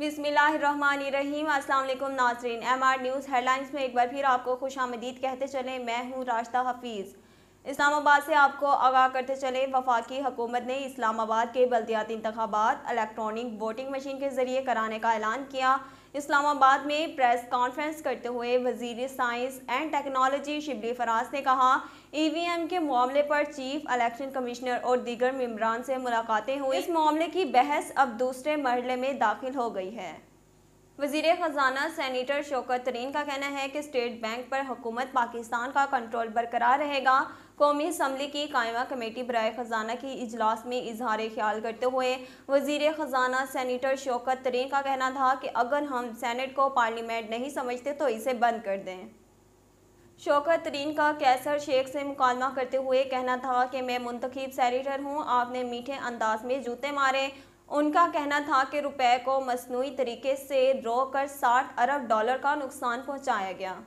बिसमीम नाजरीन M R news headlines में एक बार फिर आपको खुश आमदीद कहते चले मैं हूँ राश्ता हफीज़ इस्लामाबाद से आपको आगाह करते चले वफाकी हकूमत ने इस्लामाबाद के बल्दियाती इंतबात इलेक्ट्रॉनिक वोटिंग मशीन के ज़रिए कराने का ऐलान किया इस्लामाबाद में प्रेस कॉन्फ्रेंस करते हुए वजीर science and technology Shibli Faraz ने कहा ईवीएम e के मामले पर चीफ इलेक्शन कमिश्नर और दीगर मम्बरान से मुलाकातें हुई इस मामले की बहस अब दूसरे मरले में दाखिल हो गई है वजीर ख़जाना सैनीटर शौकत तरीन का कहना है कि स्टेट बैंक पर हुकूमत पाकिस्तान का कंट्रोल बरकरार रहेगा कौमी असम्बली की कायमा कमेटी बरए ख़जाना की इजलास में इजहार ख्याल करते हुए वजीर ख़जाना सैनीटर शौकत तरीन का कहना था कि अगर हम सैनट को पार्लियामेंट नहीं समझते तो इसे बंद कर दें शौकत तरीन का कैसर शेख से मुकालमा करते हुए कहना था कि मैं मुंतखब सैनीटर हूँ आपने मीठे अंदाज में जूते मारे उनका कहना था कि रुपए को मसनू तरीके से रो कर साठ अरब डॉलर का नुकसान पहुंचाया गया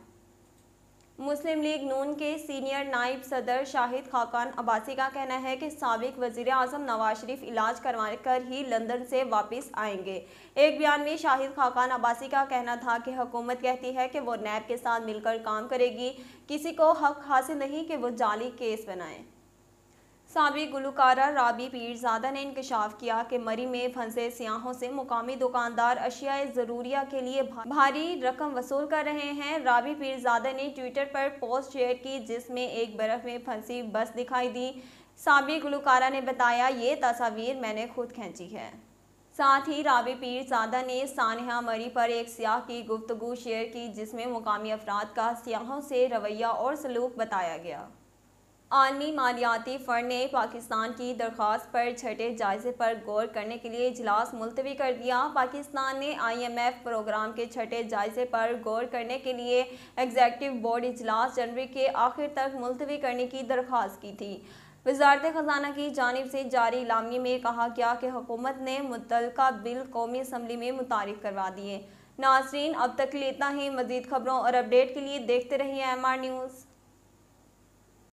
मुस्लिम लीग नून के सीनियर नायब सदर शाहिद खाकान अब्बासी का कहना है कि सबक वजीर अजम नवाज शरीफ इलाज करवा कर ही लंदन से वापस आएंगे एक बयान में शाहिद खाकान अब्बासी का कहना था कि हुकूमत कहती है कि वो नैब के साथ मिलकर काम करेगी किसी को हक हासिल नहीं कि वो जाली केस बनाएं सबक गुलकारा राबी पीरजादा ने इंकशाफ किया कि मरी में फंसे सियाहों से मुकामी दुकानदार अशियाए ज़रूरिया के लिए भारी रकम वसूल कर रहे हैं राबी पीरजादा ने ट्विटर पर पोस्ट शेयर की जिसमें एक बर्फ़ में फंसी बस दिखाई दी सबक गुलकारा ने बताया ये तस्वीर मैंने खुद खींची है साथ ही राबी पीर सादा ने सानहा मरी पर एक सियाह की गुफ्तु शेयर की जिसमें मुकामी अफराद का सियाहों से रवैया और सलूक बताया गया आलमी मालियाती फ़ंड ने पाकिस्तान की दरख्वास्त पर छठे जायजे पर गौर करने के लिए इजलास मुलतवी कर दिया पाकिस्तान ने आई एम एफ प्रोग्राम के छठे जायजे पर गौर करने के लिए एग्जेक्टिव बोर्ड इजलास जनवरी के आखिर तक मुलतवी करने की दरख्वास्त की थी वजारत ख़जाना की जानब से जारी लामी में कहा गया कि हुकूमत ने मुतल बिल कौमी असम्बली में मुतारफ़ करवा दिए नासरीन अब तक लेता ही मजीद खबरों और अपडेट के लिए देखते रहिए एम आर न्यूज़